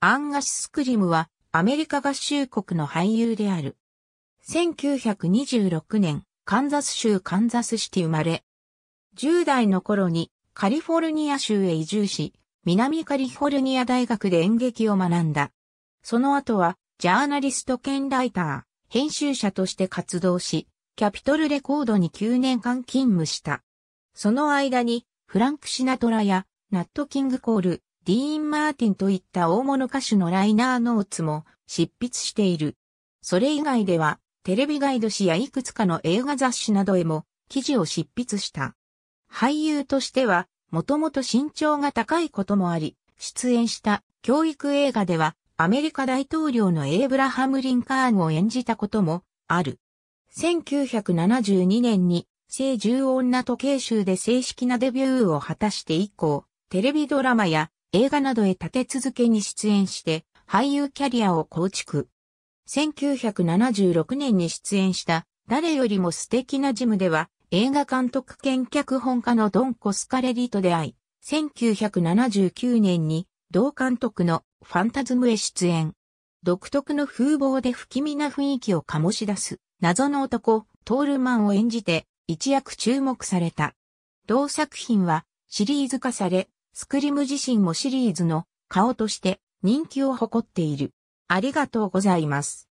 アンガシス・クリムはアメリカ合衆国の俳優である。1926年、カンザス州カンザスシティ生まれ。10代の頃にカリフォルニア州へ移住し、南カリフォルニア大学で演劇を学んだ。その後は、ジャーナリスト兼ライター、編集者として活動し、キャピトルレコードに9年間勤務した。その間に、フランク・シナトラや、ナット・キング・コール、ディーン・マーティンといった大物歌手のライナーノーツも執筆している。それ以外では、テレビガイド誌やいくつかの映画雑誌などへも記事を執筆した。俳優としては、もともと身長が高いこともあり、出演した教育映画では、アメリカ大統領のエイブラハム・リンカーンを演じたこともある。1972年に、聖獣女時計集で正式なデビューを果たして以降、テレビドラマや映画などへ立て続けに出演して、俳優キャリアを構築。1976年に出演した誰よりも素敵なジムでは映画監督兼脚本家のドン・コスカレリと出会い、1979年に同監督のファンタズムへ出演。独特の風貌で不気味な雰囲気を醸し出す謎の男、トールマンを演じて一躍注目された。同作品はシリーズ化され、スクリム自身もシリーズの顔として人気を誇っている。ありがとうございます。